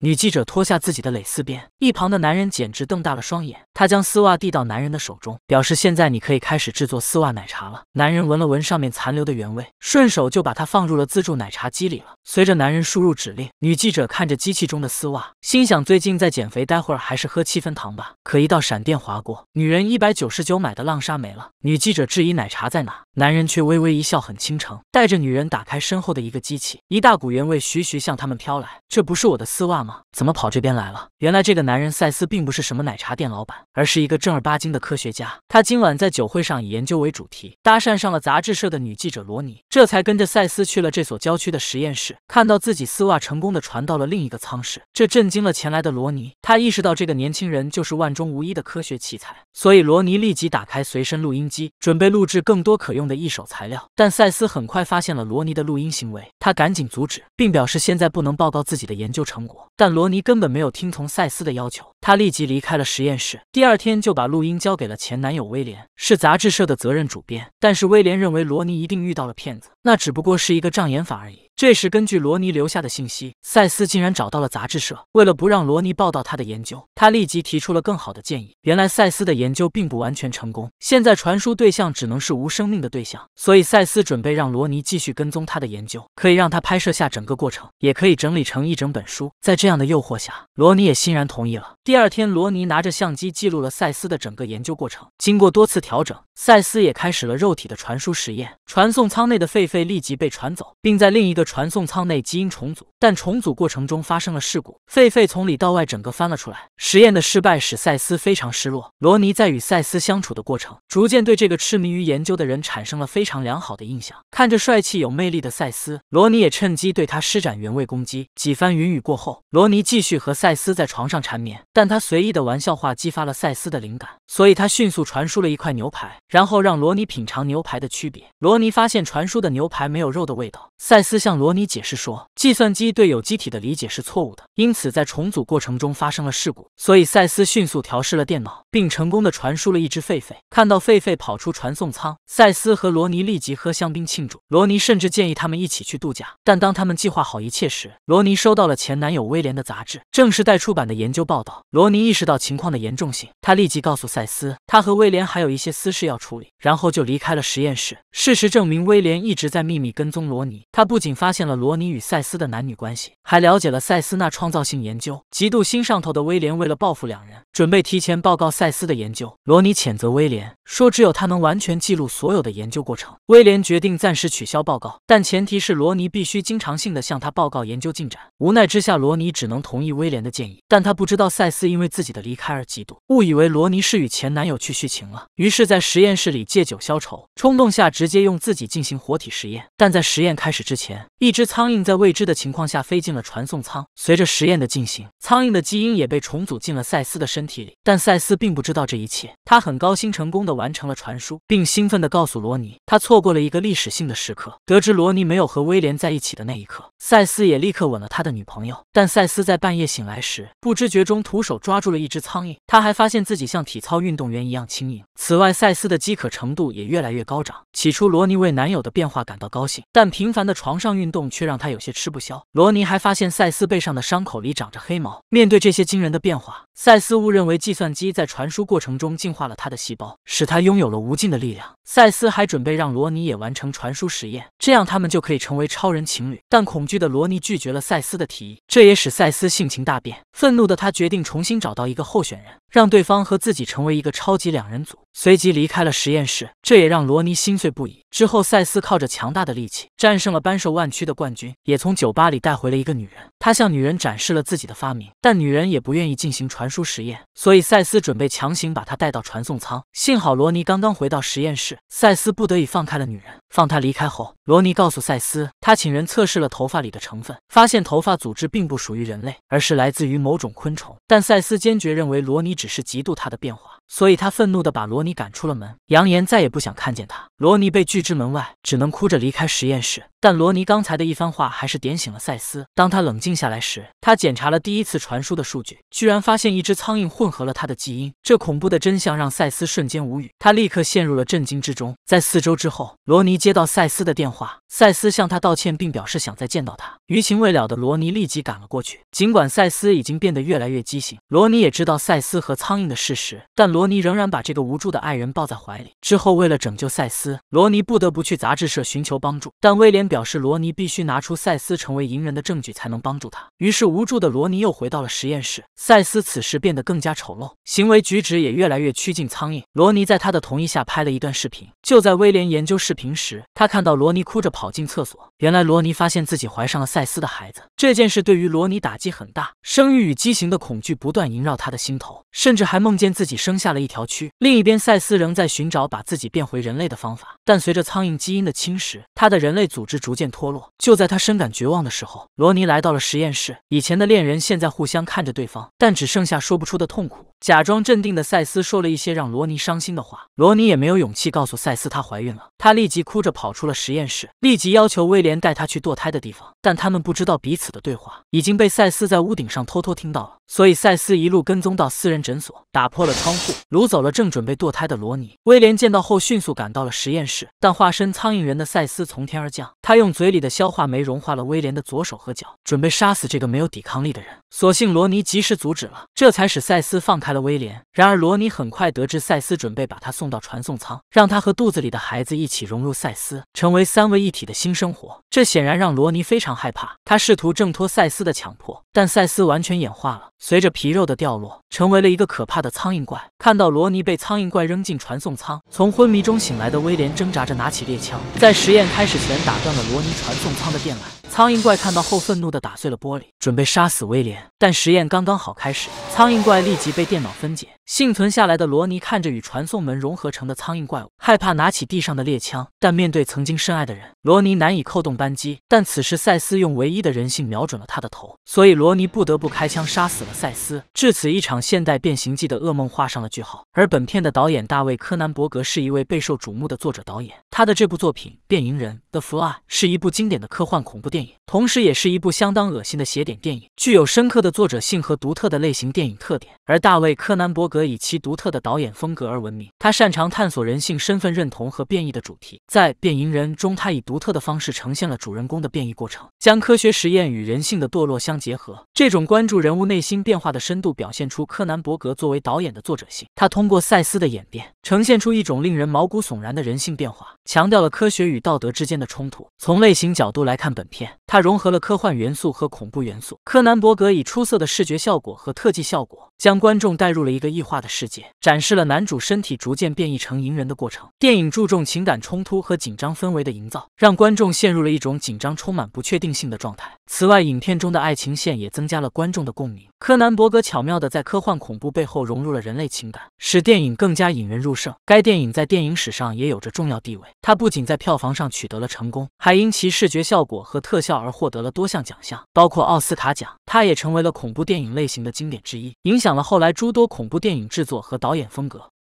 女记者脱下自己的蕾丝边，一旁的男人简直瞪大了双眼。她将丝袜递到男人的手中，表示现在你可以开始制作丝袜奶茶了。男人闻了闻上面残留的原味，顺手就把它放入了自助奶茶机里了。随着男人输入指令，女记者看着机器中的丝袜，心想最近在减肥，待会儿还是喝七分糖吧。可一道闪电划过，女人一百九十九买的浪莎没了。女记者质疑奶茶在哪，男人却微微一笑，很倾城，带着女人打开身后的一个机器，一大股原味徐徐向他们飘来，这不是我的丝袜吗？怎么跑这边来了？原来这个男人赛斯并不是什么奶茶店老板，而是一个正儿八经的科学家。他今晚在酒会上以研究为主题，搭讪上了杂志社的女记者罗尼，这才跟着赛斯去了这所郊区的实验室。看到自己丝袜成功的传到了另一个舱室，这震惊了前来的罗尼。他意识到这个年轻人就是万中无一的科学奇才，所以罗尼立即打开随身录音机，准备录制更多可用的一手材料。但赛斯很快发现了罗尼的录音行为，他赶紧阻止，并表示现在不能报告自己的研究成果。但罗尼根本没有听从赛斯的要求，他立即离开了实验室。第二天就把录音交给了前男友威廉，是杂志社的责任主编。但是威廉认为罗尼一定遇到了骗子，那只不过是一个障眼法而已。这时，根据罗尼留下的信息，赛斯竟然找到了杂志社。为了不让罗尼报道他的研究，他立即提出了更好的建议。原来，赛斯的研究并不完全成功，现在传输对象只能是无生命的对象，所以赛斯准备让罗尼继续跟踪他的研究，可以让他拍摄下整个过程，也可以整理成一整本书。在这样的诱惑下，罗尼也欣然同意了。第二天，罗尼拿着相机记录了赛斯的整个研究过程。经过多次调整，赛斯也开始了肉体的传输实验。传送舱内的狒狒立即被传走，并在另一个。传送舱内基因重组，但重组过程中发生了事故，狒狒从里到外整个翻了出来。实验的失败使赛斯非常失落。罗尼在与赛斯相处的过程，逐渐对这个痴迷于研究的人产生了非常良好的印象。看着帅气有魅力的赛斯，罗尼也趁机对他施展原味攻击。几番云雨过后，罗尼继续和赛斯在床上缠绵，但他随意的玩笑话激发了赛斯的灵感，所以他迅速传输了一块牛排，然后让罗尼品尝牛排的区别。罗尼发现传输的牛排没有肉的味道，赛斯向。罗尼解释说，计算机对有机体的理解是错误的，因此在重组过程中发生了事故。所以，赛斯迅速调试了电脑，并成功的传输了一只狒狒。看到狒狒跑出传送舱，赛斯和罗尼立即喝香槟庆祝。罗尼甚至建议他们一起去度假。但当他们计划好一切时，罗尼收到了前男友威廉的杂志，正是待出版的研究报道。罗尼意识到情况的严重性，他立即告诉赛斯，他和威廉还有一些私事要处理，然后就离开了实验室。事实证明，威廉一直在秘密跟踪罗尼。他不仅发发现了罗尼与赛斯的男女关系，还了解了赛斯那创造性研究，极度心上头的威廉为了报复两人，准备提前报告赛斯的研究。罗尼谴责威廉说，只有他能完全记录所有的研究过程。威廉决定暂时取消报告，但前提是罗尼必须经常性的向他报告研究进展。无奈之下，罗尼只能同意威廉的建议，但他不知道赛斯因为自己的离开而嫉妒，误以为罗尼是与前男友去续情了，于是，在实验室里借酒消愁，冲动下直接用自己进行活体实验，但在实验开始之前。一只苍蝇在未知的情况下飞进了传送舱。随着实验的进行，苍蝇的基因也被重组进了赛斯的身体里。但赛斯并不知道这一切，他很高兴成功的完成了传输，并兴奋地告诉罗尼，他错过了一个历史性的时刻。得知罗尼没有和威廉在一起的那一刻，赛斯也立刻吻了他的女朋友。但赛斯在半夜醒来时，不知觉中徒手抓住了一只苍蝇。他还发现自己像体操运动员一样轻盈。此外，赛斯的饥渴程度也越来越高涨。起初，罗尼为男友的变化感到高兴，但频繁的床上运。运动却让他有些吃不消。罗尼还发现赛斯背上的伤口里长着黑毛。面对这些惊人的变化，赛斯误认为计算机在传输过程中进化了他的细胞，使他拥有了无尽的力量。赛斯还准备让罗尼也完成传输实验，这样他们就可以成为超人情侣。但恐惧的罗尼拒绝了赛斯的提议，这也使赛斯性情大变。愤怒的他决定重新找到一个候选人。让对方和自己成为一个超级两人组，随即离开了实验室。这也让罗尼心碎不已。之后，赛斯靠着强大的力气战胜了扳手弯曲的冠军，也从酒吧里带回了一个女人。他向女人展示了自己的发明，但女人也不愿意进行传输实验，所以赛斯准备强行把她带到传送舱。幸好罗尼刚刚回到实验室，赛斯不得已放开了女人，放她离开后，罗尼告诉赛斯，他请人测试了头发里的成分，发现头发组织并不属于人类，而是来自于某种昆虫。但赛斯坚决认为罗尼只。只是嫉妒他的变化。所以他愤怒的把罗尼赶出了门，扬言再也不想看见他。罗尼被拒之门外，只能哭着离开实验室。但罗尼刚才的一番话还是点醒了赛斯。当他冷静下来时，他检查了第一次传输的数据，居然发现一只苍蝇混合了他的基因。这恐怖的真相让赛斯瞬间无语，他立刻陷入了震惊之中。在四周之后，罗尼接到赛斯的电话，赛斯向他道歉，并表示想再见到他。余情未了的罗尼立即赶了过去。尽管赛斯已经变得越来越畸形，罗尼也知道赛斯和苍蝇的事实，但。罗尼仍然把这个无助的爱人抱在怀里。之后，为了拯救赛斯，罗尼不得不去杂志社寻求帮助。但威廉表示，罗尼必须拿出赛斯成为淫人的证据才能帮助他。于是，无助的罗尼又回到了实验室。赛斯此时变得更加丑陋，行为举止也越来越趋近苍蝇。罗尼在他的同意下拍了一段视频。就在威廉研究视频时，他看到罗尼哭着跑进厕所。原来，罗尼发现自己怀上了赛斯的孩子。这件事对于罗尼打击很大，生育与畸形的恐惧不断萦绕他的心头，甚至还梦见自己生下。下了一条蛆。另一边，赛斯仍在寻找把自己变回人类的方法，但随着苍蝇基因的侵蚀，他的人类组织逐渐脱落。就在他深感绝望的时候，罗尼来到了实验室。以前的恋人现在互相看着对方，但只剩下说不出的痛苦。假装镇定的赛斯说了一些让罗尼伤心的话。罗尼也没有勇气告诉赛斯她怀孕了，他立即哭着跑出了实验室，立即要求威廉带他去堕胎的地方。但他们不知道彼此的对话已经被赛斯在屋顶上偷偷听到了，所以赛斯一路跟踪到私人诊所，打破了窗户。掳走了正准备堕胎的罗尼。威廉见到后，迅速赶到了实验室。但化身苍蝇人的赛斯从天而降，他用嘴里的消化酶融化了威廉的左手和脚，准备杀死这个没有抵抗力的人。所幸罗尼及时阻止了，这才使赛斯放开了威廉。然而罗尼很快得知，赛斯准备把他送到传送舱，让他和肚子里的孩子一起融入赛斯，成为三位一体的新生活。这显然让罗尼非常害怕，他试图挣脱赛斯的强迫，但赛斯完全演化了，随着皮肉的掉落，成为了一个可怕的苍蝇怪。看到罗尼被苍蝇怪扔进传送舱，从昏迷中醒来的威廉挣扎着拿起猎枪，在实验开始前打断了罗尼传送舱的电缆。苍蝇怪看到后愤怒地打碎了玻璃，准备杀死威廉，但实验刚刚好开始，苍蝇怪立即被电脑分解。幸存下来的罗尼看着与传送门融合成的苍蝇怪物，害怕拿起地上的猎枪，但面对曾经深爱的人，罗尼难以扣动扳机。但此时，赛斯用唯一的人性瞄准了他的头，所以罗尼不得不开枪杀死了赛斯。至此，一场现代变形记的噩梦画上了句号。而本片的导演大卫·柯南伯格是一位备受瞩目的作者导演，他的这部作品《变形人的 l y 是一部经典的科幻恐怖电影，同时也是一部相当恶心的邪典电影，具有深刻的作者性和独特的类型电影特点。而大卫·柯南伯格。则以其独特的导演风格而闻名。他擅长探索人性、身份认同和变异的主题。在《变形人》中，他以独特的方式呈现了主人公的变异过程，将科学实验与人性的堕落相结合。这种关注人物内心变化的深度，表现出柯南·伯格作为导演的作者性。他通过赛斯的演变。呈现出一种令人毛骨悚然的人性变化，强调了科学与道德之间的冲突。从类型角度来看，本片它融合了科幻元素和恐怖元素。柯南·伯格以出色的视觉效果和特技效果，将观众带入了一个异化的世界，展示了男主身体逐渐变异成银人的过程。电影注重情感冲突和紧张氛围的营造，让观众陷入了一种紧张、充满不确定性的状态。此外，影片中的爱情线也增加了观众的共鸣。柯南·伯格巧妙的在科幻恐怖背后融入了人类情感，使电影更加引人入胜。该电影在电影史上也有着重要地位。它不仅在票房上取得了成功，还因其视觉效果和特效而获得了多项奖项，包括奥斯卡奖。它也成为了恐怖电影类型的经典之一，影响了后来诸多恐怖电影制作和导演风格。